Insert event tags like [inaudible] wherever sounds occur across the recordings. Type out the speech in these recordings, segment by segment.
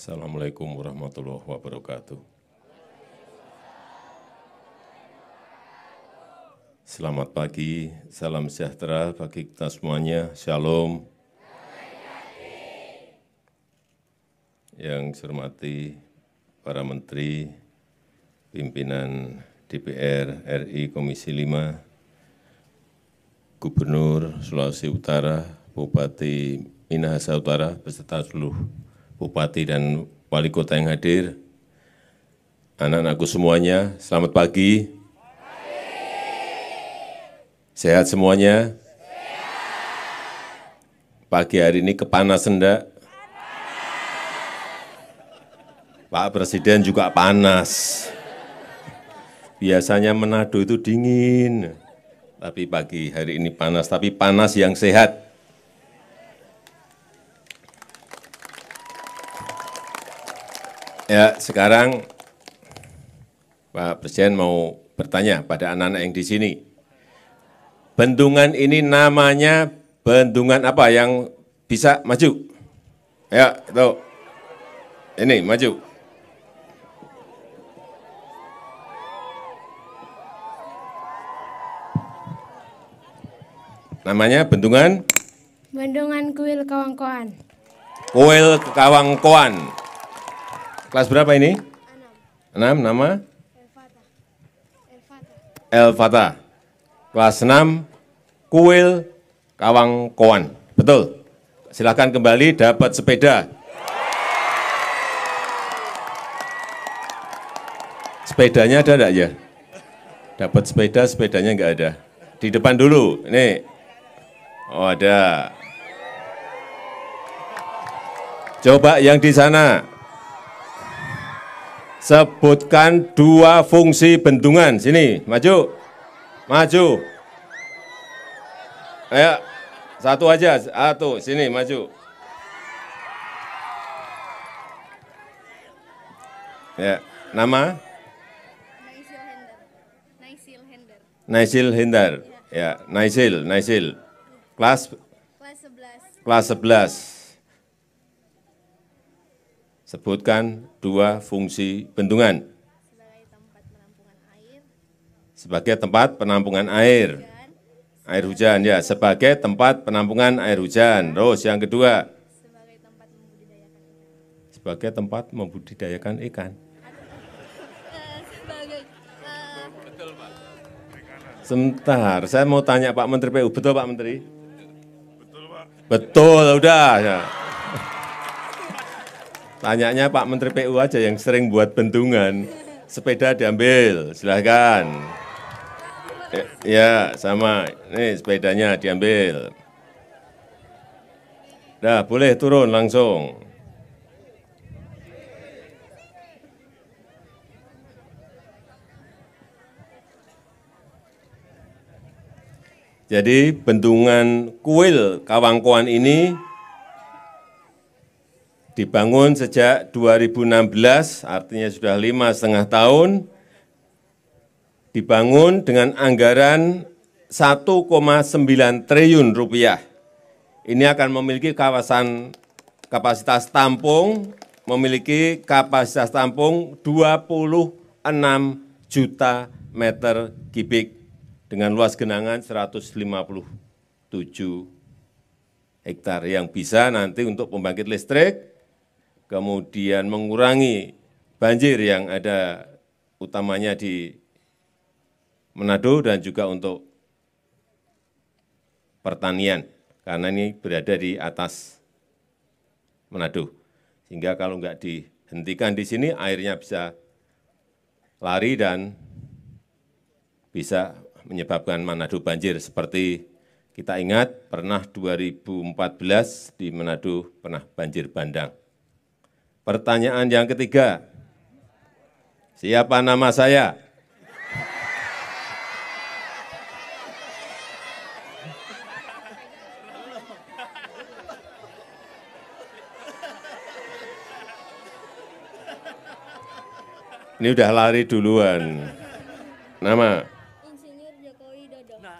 Assalamualaikum warahmatullahi wabarakatuh. Selamat pagi, salam sejahtera bagi kita semuanya. Shalom. Yang saya hormati para menteri, pimpinan DPR RI Komisi 5, Gubernur Sulawesi Utara, Bupati Minahasa Utara, beserta seluruh Bupati dan Wali Kota yang hadir, anak-anakku semuanya, selamat pagi. Sehat semuanya? Pagi hari ini kepanasan enggak? Pak Presiden juga panas. Biasanya Manado itu dingin, tapi pagi hari ini panas, tapi panas yang sehat. ya sekarang Pak Presiden mau bertanya pada anak-anak yang di sini. Bendungan ini namanya bendungan apa yang bisa maju? Ya, itu. Ini maju. Namanya bendungan? Bendungan Kuil Kawangkoan. Kuil Kawangkoan. Kelas berapa ini? Enam. Enam. nama? El Fata. Kelas enam. Kuil Kawang Kowan. Betul. Silahkan kembali dapat sepeda. Sepedanya ada enggak ya? Dapat sepeda, sepedanya enggak ada. Di depan dulu, ini. Oh ada. Coba yang di sana. Sebutkan dua fungsi bendungan. Sini, maju. Maju. Ayo, satu aja. Satu, sini, maju. Ya, nama? Naisil Hendar. Naisil Hendar. Ya. ya, Naisil, Naisil. Kelas? Kelas 11. Kelas 11 sebutkan dua fungsi bendungan. Sebagai tempat penampungan air. Air hujan, ya. Sebagai tempat penampungan air hujan. Terus yang kedua. Sebagai tempat membudidayakan ikan. Sebentar, saya mau tanya Pak Menteri PU. Betul Pak Menteri? Betul Pak. Betul, udah. Ya. Tanyanya Pak Menteri PU aja yang sering buat bendungan. Sepeda diambil, silahkan. Eh, ya, sama. Ini sepedanya diambil. dah boleh turun langsung. Jadi bendungan kuil Kawangkuan ini dibangun sejak 2016, artinya sudah lima setengah tahun, dibangun dengan anggaran 1,9 triliun rupiah. Ini akan memiliki kawasan kapasitas tampung, memiliki kapasitas tampung 26 juta meter kubik dengan luas genangan 157 hektar yang bisa nanti untuk pembangkit listrik kemudian mengurangi banjir yang ada utamanya di Manado dan juga untuk pertanian karena ini berada di atas Manado. Sehingga kalau nggak dihentikan di sini airnya bisa lari dan bisa menyebabkan Manado banjir seperti kita ingat pernah 2014 di Manado pernah banjir bandang. Pertanyaan yang ketiga, siapa nama saya? Ini udah lari duluan. Nama? Insinyur Jokowi Dodo. Nah.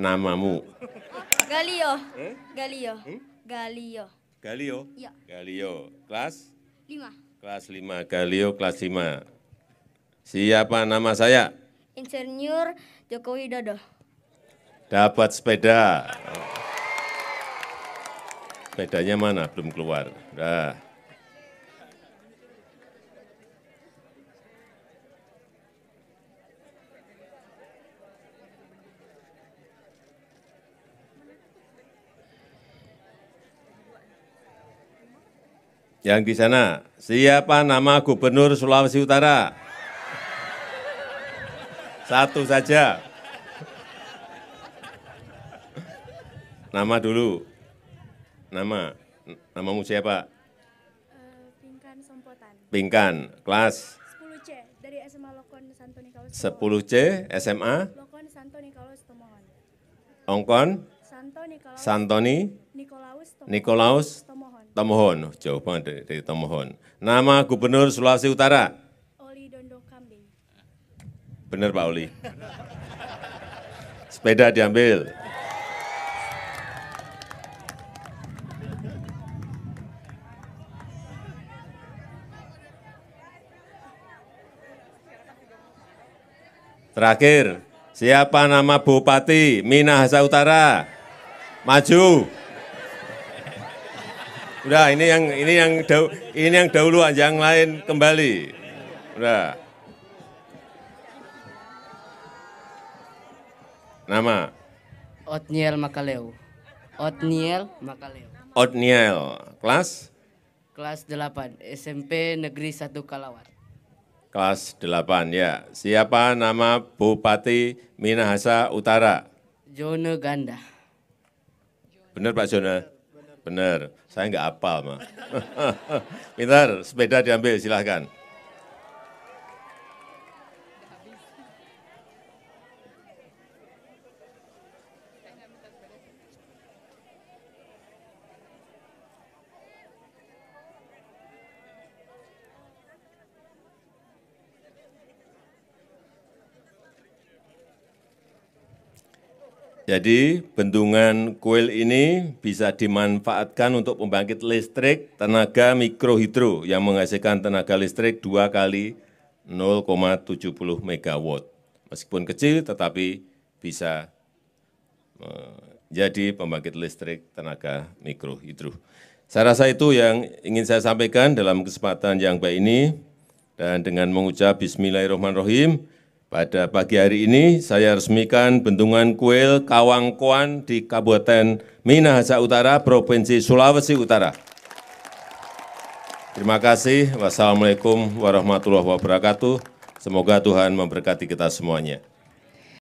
Namamu? Galio. Hmm? Galio. Hmm? Galio. Galio? Ya. Galio. Kelas? 5. Kelas 5, Galio kelas 5. Siapa nama saya? Insinyur Joko Widodo. Dapat sepeda. Sepedanya mana? Belum keluar. Dah. yang di sana, siapa nama gubernur Sulawesi Utara? Satu saja. Nama dulu. Nama. Namamu siapa? Pingkan eh, Sompotan. Pingkan, kelas? 10C, dari SMA Lokon Santo Nikolaus. 10C, SMA? Lokon Santo Nikolaus Tomohon. Ongkon? Santo Nikolaus. Santoni? Nikolaus Tomohon. Nikolaus Tomohon. Tomohon, jauh banget dari, dari Tomohon. Nama Gubernur Sulawesi Utara? Oli Dondo Kambing. Benar Pak Oli. Sepeda diambil. Terakhir, siapa nama Bupati Minahasa Utara? Maju. Udah, ini yang ini yang dahulu, ini yang dahulu, yang lain kembali. Udah. Nama? Otniel Makaleu. Otniel Makaleu. Otniel, kelas? Kelas 8, SMP Negeri 1 Kalawat. Kelas 8, ya. Siapa nama Bupati Minahasa Utara? Jono Ganda. Benar Pak Jono Benar, saya nggak apa, mah. [laughs] Pintar, sepeda diambil, silahkan. Jadi bendungan kuil ini bisa dimanfaatkan untuk pembangkit listrik tenaga mikrohidro yang menghasilkan tenaga listrik dua kali 0,70 MW. Meskipun kecil tetapi bisa menjadi eh, pembangkit listrik tenaga mikrohidro. Saya rasa itu yang ingin saya sampaikan dalam kesempatan yang baik ini. Dan dengan mengucap Bismillahirrahmanirrahim, pada pagi hari ini saya resmikan bendungan kuil Kawangkoan di Kabupaten Minahasa Utara, Provinsi Sulawesi Utara. Terima kasih. Wassalamualaikum warahmatullahi wabarakatuh. Semoga Tuhan memberkati kita semuanya.